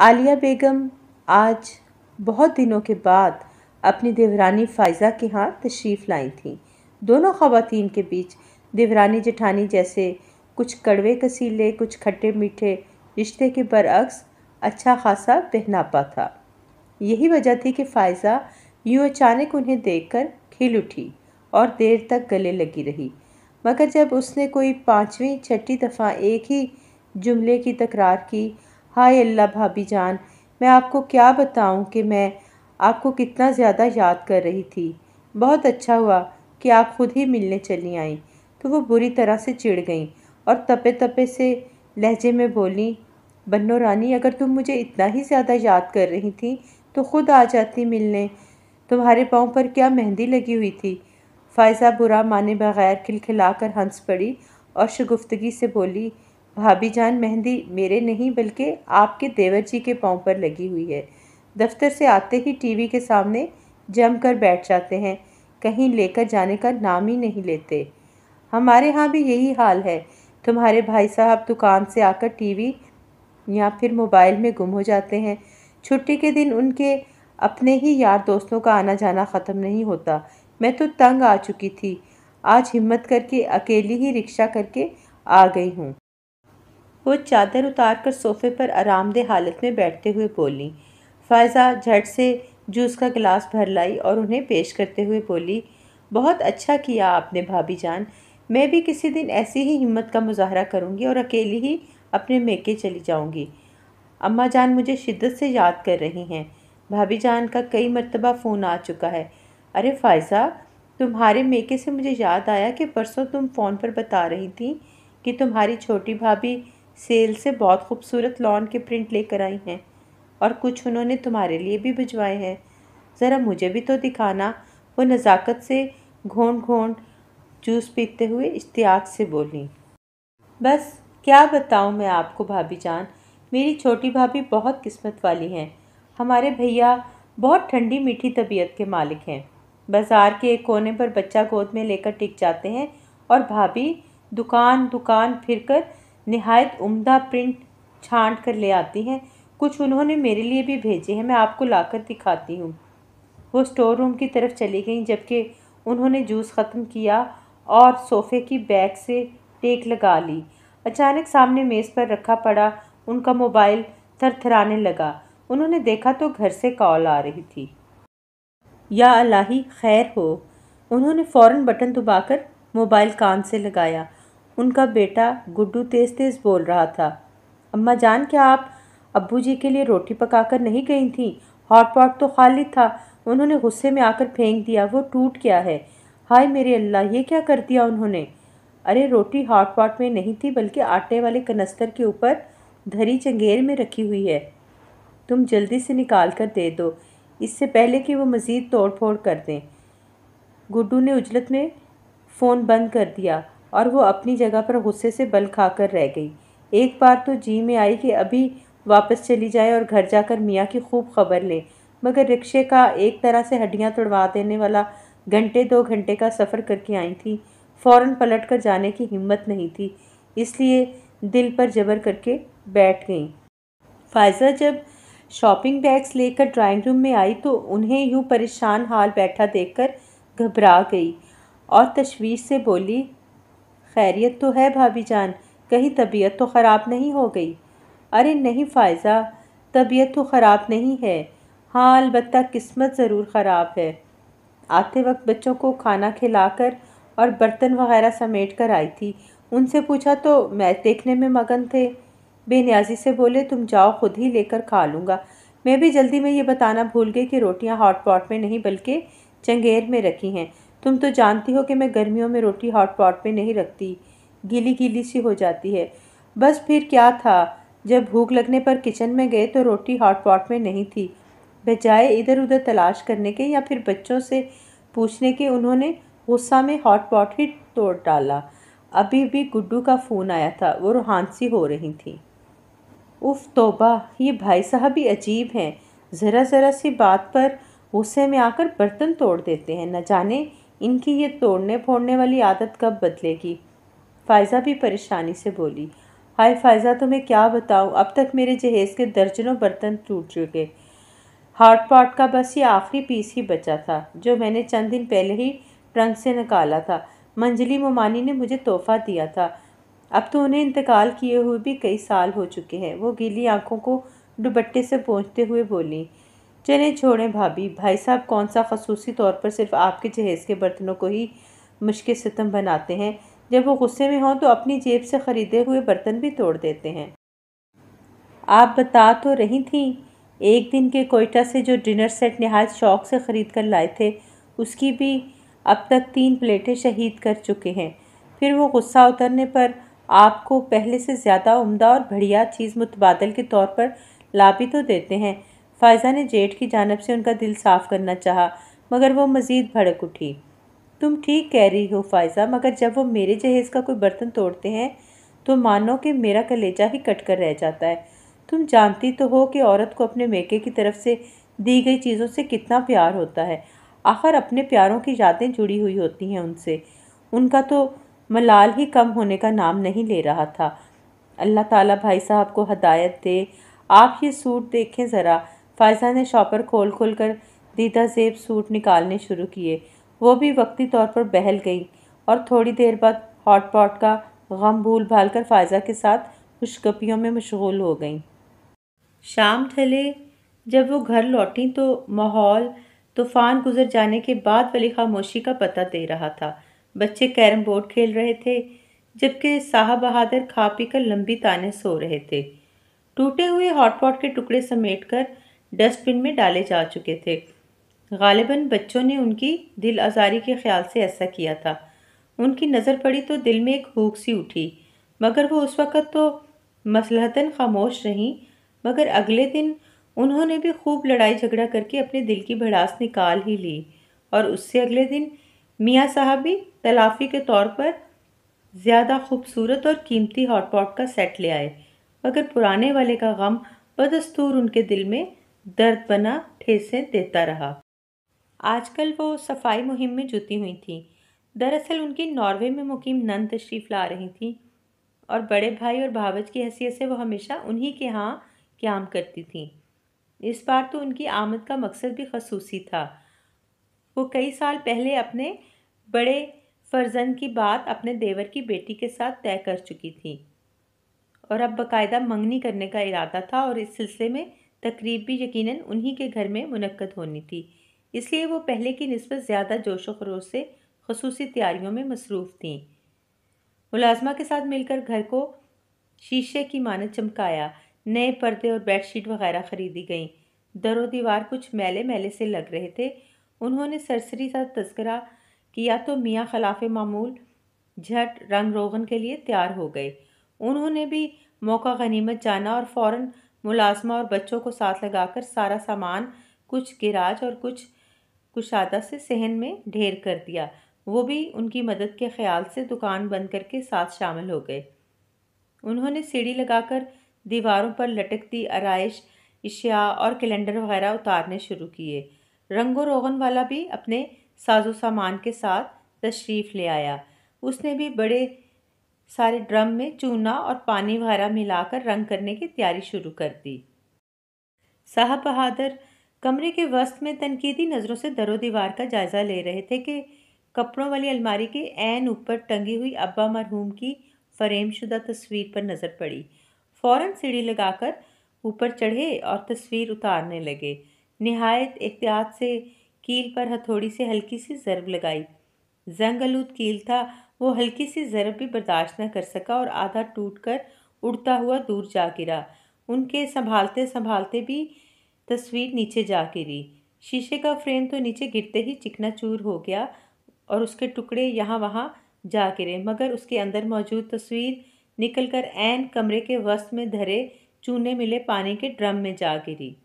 आलिया बेगम आज बहुत दिनों के बाद अपनी देवरानी फ़ायज़ा के यहाँ तशरीफ़ लाई थी दोनों ख़वातीन के बीच देवरानी जेठानी जैसे कुछ कड़वे कसीले कुछ खट्टे मीठे रिश्ते के बरक्स अच्छा खासा पहनापा था यही वजह थी कि फ़ायज़ा यूँ अचानक उन्हें देखकर खिल उठी और देर तक गले लगी रही मगर जब उसने कोई पाँचवीं छठी दफ़ा एक ही जुमले की तकरार की हाय अल्लाह भाभी जान मैं आपको क्या बताऊं कि मैं आपको कितना ज़्यादा याद कर रही थी बहुत अच्छा हुआ कि आप खुद ही मिलने चली आई तो वो बुरी तरह से चिढ़ गईं और तपे तपे से लहजे में बोली बन्नो रानी अगर तुम मुझे इतना ही ज़्यादा याद कर रही थी तो खुद आ जाती मिलने तुम्हारे पाँव पर क्या मेहंदी लगी हुई थी फ़ायज़ा बुरा माने बग़ैर कर हंस पड़ी और शगुफ्तगी से बोली भाभी जान मेहंदी मेरे नहीं बल्कि आपके देवर जी के पाँव पर लगी हुई है दफ्तर से आते ही टीवी के सामने जम कर बैठ जाते हैं कहीं लेकर जाने का नाम ही नहीं लेते हमारे यहाँ भी यही हाल है तुम्हारे भाई साहब दुकान से आकर टीवी या फिर मोबाइल में गुम हो जाते हैं छुट्टी के दिन उनके अपने ही यार दोस्तों का आना जाना ख़त्म नहीं होता मैं तो तंग आ चुकी थी आज हिम्मत करके अकेली ही रिक्शा करके आ गई हूँ वो चादर उतार कर सोफे पर आरामदेह हालत में बैठते हुए बोली फ़ायज़ा झट से जूस का गिलास भर लाई और उन्हें पेश करते हुए बोली बहुत अच्छा किया आपने भाभी जान मैं भी किसी दिन ऐसी ही हिम्मत का मुजाहरा करूँगी और अकेली ही अपने मेके चली जाऊँगी अम्मा जान मुझे शिद्दत से याद कर रही हैं भाभी जान का कई मरतबा फ़ोन आ चुका है अरे फ़ायज़ा तुम्हारे मेके से मुझे याद आया कि परसों तुम फ़ोन पर बता रही थी कि तुम्हारी छोटी भाभी सेल से बहुत खूबसूरत लॉन के प्रिंट लेकर आई हैं और कुछ उन्होंने तुम्हारे लिए भी भिजवाए हैं ज़रा मुझे भी तो दिखाना वो नज़ाकत से घोंट घोंट जूस पीते हुए इश्तियाक से बोली बस क्या बताऊँ मैं आपको भाभी जान मेरी छोटी भाभी बहुत किस्मत वाली हैं हमारे भैया बहुत ठंडी मीठी तबीयत के मालिक हैं बाज़ार के एक कोने पर बच्चा गोद में लेकर टिक जाते हैं और भाभी दुकान दुकान फिरकर नहायत उम्दा प्रिंट छांट कर ले आती हैं कुछ उन्होंने मेरे लिए भी भेजे हैं मैं आपको लाकर दिखाती हूँ वो स्टोर रूम की तरफ चली गई जबकि उन्होंने जूस ख़त्म किया और सोफ़े की बैग से टेक लगा ली अचानक सामने मेज़ पर रखा पड़ा उनका मोबाइल थरथराने लगा उन्होंने देखा तो घर से कॉल आ रही थी या अल्लाही खैर हो उन्होंने फ़ौरन बटन दबाकर मोबाइल कान से लगाया उनका बेटा गुड्डू तेज़ तेज़ बोल रहा था अम्मा जान क्या आप अब्बू जी के लिए रोटी पकाकर नहीं गई थी हॉट पॉट तो खाली था उन्होंने गुस्से में आकर फेंक दिया वो टूट गया है हाय मेरे अल्लाह ये क्या कर दिया उन्होंने अरे रोटी हॉट पॉट में नहीं थी बल्कि आटे वाले कनस्तर के ऊपर धरी चंगेर में रखी हुई है तुम जल्दी से निकाल कर दे दो इससे पहले कि वो मज़ीद तोड़ फोड़ कर दें गुड्डू ने उजलत में फ़ोन बंद कर दिया और वो अपनी जगह पर गुस्से से बल खाकर रह गई एक बार तो जी में आई कि अभी वापस चली जाए और घर जाकर मियाँ की खूब खबर ले मगर रिक्शे का एक तरह से हड्डियाँ तोड़वा देने वाला घंटे दो घंटे का सफ़र करके आई थी फ़ौरन पलट कर जाने की हिम्मत नहीं थी इसलिए दिल पर जबर करके बैठ गई फायजा जब शॉपिंग बैग्स लेकर ड्राइंग रूम में आई तो उन्हें यूँ परेशान हाल बैठा देखकर घबरा गई और तशवीश से बोली खैरियत तो है भाभी जान कहीं तबीयत तो ख़राब नहीं हो गई अरे नहीं फ़ायज़ा तबीयत तो ख़राब नहीं है हाँ अलबत् किस्मत ज़रूर ख़राब है आते वक्त बच्चों को खाना खिलाकर और बर्तन वगैरह समेट कर आई थी उनसे पूछा तो मैच देखने में मगन थे बेनियाजी से बोले तुम जाओ खुद ही लेकर खा लूँगा मैं भी जल्दी में ये बताना भूल गई कि रोटियाँ हॉट पॉट में नहीं बल्कि चंगेर में रखी हैं तुम तो जानती हो कि मैं गर्मियों में रोटी हॉट पॉट में नहीं रखती गीली गीली सी हो जाती है बस फिर क्या था जब भूख लगने पर किचन में गए तो रोटी हॉट पॉट में नहीं थी बजाय इधर उधर तलाश करने के या फिर बच्चों से पूछने के उन्होंने गुस्सा में हॉट पॉट ही तोड़ डाला अभी भी गुड्डू का फ़ोन आया था वो रुहानसी हो रही थी उफ तोबा ये भाई साहब भी अजीब हैं ज़रा ज़रा सी बात पर गुस्से में आकर बर्तन तोड़ देते हैं न जाने इनकी ये तोड़ने फोड़ने वाली आदत कब बदलेगी फ़ायज़ा भी परेशानी से बोली हाय फ़ायज़ा तो मैं क्या बताऊँ अब तक मेरे जहेज़ के दर्जनों बर्तन टूट चुके हॉट पॉट का बस ये आखिरी पीस ही बचा था जो मैंने चंद दिन पहले ही ट्रंक से निकाला था मंजली मोमानी ने मुझे तोहफ़ा दिया था अब तो उन्हें इंतकाल किए हुए भी कई साल हो चुके हैं वो गीली आँखों को दुबट्टे से पहुँचते हुए बोली चलें छोड़ें भाभी भाई साहब कौन सा खसूसी तौर पर सिर्फ आपके जहेज़ के बर्तनों को ही मुश्किल सितम बनाते हैं जब वो गुस्से में हों तो अपनी जेब से ख़रीदे हुए बर्तन भी तोड़ देते हैं आप बता तो रही थी एक दिन के कोयटा से जो डिनर सेट नहायत शौक से ख़रीद कर लाए थे उसकी भी अब तक तीन प्लेटें शहीद कर चुके हैं फिर वो गुस्सा उतरने पर आपको पहले से ज़्यादा उम्दा और बढ़िया चीज़ मुतबादल के तौर पर ला भी तो देते हैं फ़ायज़ा ने जेठ की जानब से उनका दिल साफ़ करना चाहा मगर वो मज़ीद भड़क उठी तुम ठीक कह रही हो फ़ायज़ा मगर जब वो मेरे जहेज़ का कोई बर्तन तोड़ते हैं तो मानो कि मेरा कलेजा ही कट कर रह जाता है तुम जानती तो हो कि औरत को अपने मेके की तरफ से दी गई चीज़ों से कितना प्यार होता है आखिर अपने प्यारों की यादें जुड़ी हुई होती हैं उनसे उनका तो मलाल ही कम होने का नाम नहीं ले रहा था अल्लाह ताला भाई साहब को हदायत दे आप ये सूट देखें ज़रा फायजा ने शॉपर खोल खोल कर दीदा जेब सूट निकालने शुरू किए वो भी वक्ती तौर पर बहल गई और थोड़ी देर बाद हॉट पॉट का गम भूल भाल कर फायजा के साथ खुशगपियों में मशगूल हो गई शाम ढले जब वो घर लौटी तो माहौल तूफ़ान गुजर जाने के बाद वाली खामोशी का पता दे रहा था बच्चे कैरम बोर्ड खेल रहे थे जबकि साहब बहादुर खा पी कर लंबी ताने सो रहे थे टूटे हुए हॉटपॉट के टुकड़े समेट कर डस्टबिन में डाले जा चुके थे गालिबा बच्चों ने उनकी दिल आज़ारी के ख्याल से ऐसा किया था उनकी नज़र पड़ी तो दिल में एक भूख सी उठी मगर वो उस वक़्त तो मसलहतन खामोश रहीं मगर अगले दिन उन्होंने भी खूब लड़ाई झगड़ा करके अपने दिल की भड़ास निकाल ही ली और उससे अगले दिन मियाँ साहब भी तलाफ़ी के तौर पर ज़्यादा खूबसूरत और कीमती हॉटपॉट का सेट ले आए मगर पुराने वाले का गम बदस्तूर उनके दिल में दर्द बना ठेसें देता रहा आजकल वो सफाई मुहिम में जुटी हुई थी दरअसल उनकी नॉर्वे में मुकीम नंद तशरीफ़ ला रही थी और बड़े भाई और भावज की हैसियत से वो हमेशा उन्हीं के यहाँ क्याम करती थी इस बार तो उनकी आमद का मकसद भी खसूसी था वो कई साल पहले अपने बड़े फर्जंद की बात अपने देवर की बेटी के साथ तय कर चुकी थी और अब बाकायदा मंगनी करने का इरादा था और इस सिलसिले में तकरीब भी यकीनन उन्हीं के घर में मुनक़द होनी थी इसलिए वो पहले की नस्बत ज़्यादा जोश खरोश से खसूस तैयारियों में मसरूफ़ थी मुलाजमा के साथ मिलकर घर को शीशे की मानत चमकाया नए पर्दे और बेडशीट वगैरह ख़रीदी गईं दर दीवार कुछ मैले मैले से लग रहे थे उन्होंने सरसरी सा तस्करा किया तो मियाँ खिलाफ मामूल झट रंग रोगन के लिए तैयार हो गए उन्होंने भी मौका गनीमत जाना और फ़ौर मुलाजमा और बच्चों को साथ लगाकर सारा सामान कुछ गिराज और कुछ कुशादा से सहन में ढेर कर दिया वो भी उनकी मदद के ख्याल से दुकान बंद करके साथ शामिल हो गए उन्होंने सीढ़ी लगाकर दीवारों पर लटकती आरइश अशिया और कैलेंडर वगैरह उतारने शुरू किए रंगो रोगन वाला भी अपने साजो सामान के साथ तशरीफ़ ले आया उसने भी बड़े सारे ड्रम में चूना और पानी भरा मिलाकर रंग करने की तैयारी शुरू कर दी शाह बहादुर कमरे के वस्त में तनकीदी नज़रों से दरो दीवार का जायज़ा ले रहे थे कि कपड़ों वाली अलमारी के एन ऊपर टंगी हुई अब्बा मरहूम की फरेमशुदा तस्वीर पर नज़र पड़ी फ़ौरन सीढ़ी लगाकर ऊपर चढ़े और तस्वीर उतारने लगे नहायत एहतियात से कील पर हथौड़ी से हल्की सी ज़रब लगाई जंग आलूद कील था वो हल्की सी ज़रब भी बर्दाश्त न कर सका और आधा टूट कर उड़ता हुआ दूर जा गिरा उनके संभालते संभालते भी तस्वीर नीचे जा गिरी शीशे का फ्रेम तो नीचे गिरते ही चिकना चूर हो गया और उसके टुकड़े यहाँ वहाँ जा गिरे मगर उसके अंदर मौजूद तस्वीर निकल कर एन कमरे के वस्त्र में धरे चूने मिले पानी के ड्रम में जा गिरी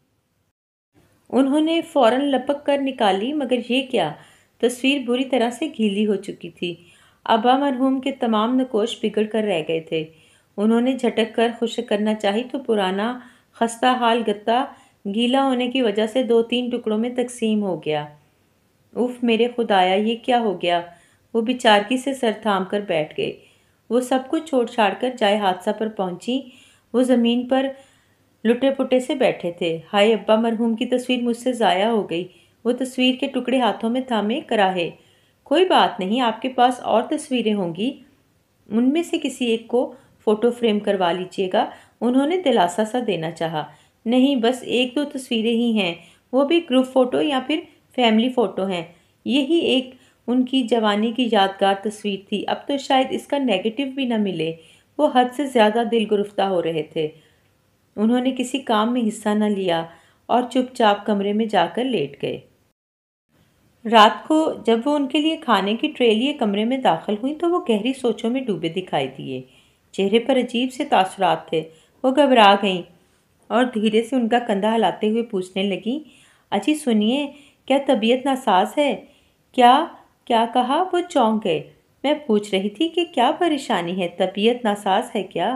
उन्होंने फ़ौरन लपक कर निकाली मगर ये क्या तस्वीर बुरी तरह से घीली हो चुकी थी अबा मरहूम के तमाम नकोश बिगड़ कर रह गए थे उन्होंने झटक कर खुश करना चाहिए तो पुराना खस्ता हाल गत्ता गीला होने की वजह से दो तीन टुकड़ों में तकसीम हो गया उफ मेरे खुदाया ये क्या हो गया वो बिचारकी से सर थाम कर बैठ गए वो सब कुछ छोड़ छाड़ कर जाए हादसा पर पहुंची वो ज़मीन पर लुटे पुटे से बैठे थे हाय अब्बा मरहूम की तस्वीर मुझसे ज़ाया हो गई वो तस्वीर के टुकड़े हाथों में थामे कराहे कोई बात नहीं आपके पास और तस्वीरें होंगी उनमें से किसी एक को फ़ोटो फ्रेम करवा लीजिएगा उन्होंने दिलासा सा देना चाहा नहीं बस एक दो तस्वीरें ही हैं वो भी ग्रुप फ़ोटो या फिर फैमिली फ़ोटो हैं यही एक उनकी जवानी की यादगार तस्वीर थी अब तो शायद इसका नेगेटिव भी ना मिले वो हद से ज़्यादा दिल गुरफ्ता हो रहे थे उन्होंने किसी काम में हिस्सा न लिया और चुपचाप कमरे में जाकर लेट गए रात को जब वो उनके लिए खाने की ट्रे लिए कमरे में दाखिल हुई तो वो गहरी सोचों में डूबे दिखाई दिए चेहरे पर अजीब से तासरात थे वो घबरा गईं और धीरे से उनका कंधा हिलाते हुए पूछने लगी अजी सुनिए क्या तबीयत नासाज है क्या क्या कहा वो चौंक गए मैं पूछ रही थी कि क्या परेशानी है तबीयत नासाज है क्या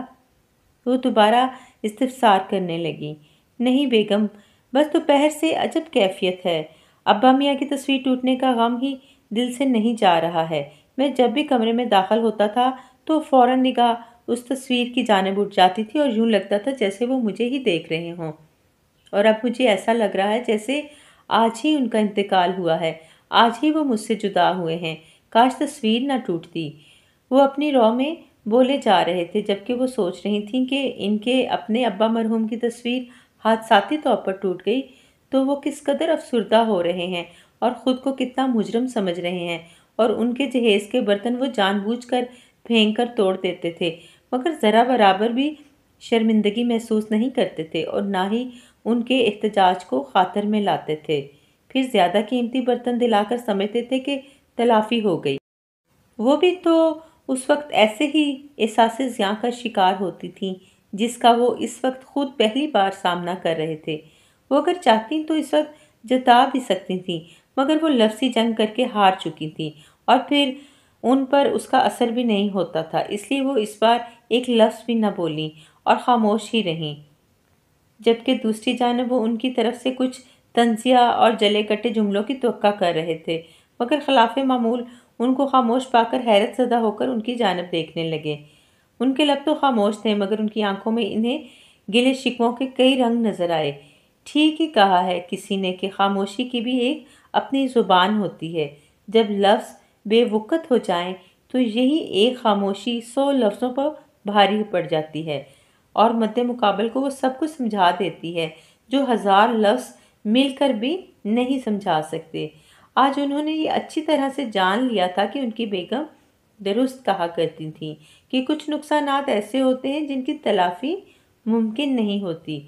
वो दोबारा इस्तफसार करने लगी नहीं बेगम बस दोपहर से अजब कैफियत है अब्बा मियाँ की तस्वीर टूटने का गम ही दिल से नहीं जा रहा है मैं जब भी कमरे में दाखिल होता था तो फ़ौर निगाह उस तस्वीर की जानब उठ जाती थी और यूँ लगता था जैसे वो मुझे ही देख रहे हों और अब मुझे ऐसा लग रहा है जैसे आज ही उनका इंतकाल हुआ है आज ही वो मुझसे जुदा हुए हैं काश तस्वीर ना टूटती वो अपनी रॉ में बोले जा रहे थे जबकि वो सोच रही थी कि इनके अपने अब्बा मरहूम की तस्वीर हादसाती तौर पर टूट गई तो वो किस कदर अफसरदा हो रहे हैं और ख़ुद को कितना मुजरम समझ रहे हैं और उनके जहेज़ के बर्तन वो जानबूझकर फेंक कर तोड़ देते थे मगर ज़रा बराबर भी शर्मिंदगी महसूस नहीं करते थे और ना ही उनके एहतजाज को खातर में लाते थे फिर ज़्यादा कीमती बर्तन दिलाकर समझते थे कि तलाफ़ी हो गई वो भी तो उस वक्त ऐसे ही एहसास ज़्या का शिकार होती थी जिसका वो इस वक्त ख़ुद पहली बार सामना कर रहे थे वो अगर चाहती तो इस वक्त जता भी सकती थी मगर वो लफसी जंग करके हार चुकी थी और फिर उन पर उसका असर भी नहीं होता था इसलिए वो इस बार एक लफ्ज़ भी न बोली और खामोश ही रहीं जबकि दूसरी जानब वो उनकी तरफ से कुछ तंजिया और जले कटे जुमलों की तो कर रहे थे मगर खिलाफ मामूल उनको खामोश पाकर हैरत सदा होकर उनकी जानब देखने लगे उनके लब तो खामोश थे मगर उनकी आंखों में इन्हें गिले शिकवों के कई रंग नज़र आए ठीक ही कहा है किसी ने कि खामोशी की भी एक अपनी ज़ुबान होती है जब लफ्ज़ बेवक़त हो जाएं तो यही एक खामोशी सौ लफ्ज़ों पर भारी पड़ जाती है और मद्दे मुकाबल को वो सब कुछ समझा देती है जो हज़ार लफ्ज़ मिलकर भी नहीं समझा सकते आज उन्होंने ये अच्छी तरह से जान लिया था कि उनकी बेगम दुरुस्त कहा करती थी कि कुछ नुकसान ऐसे होते हैं जिनकी तलाफ़ी मुमकिन नहीं होती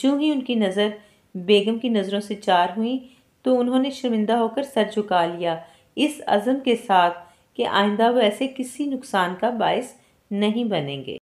जो ही उनकी नज़र बेगम की नज़रों से चार हुई तो उन्होंने शर्मिंदा होकर सर झुका लिया इस अज़म के साथ कि आइंदा वो ऐसे किसी नुकसान का बायस नहीं बनेंगे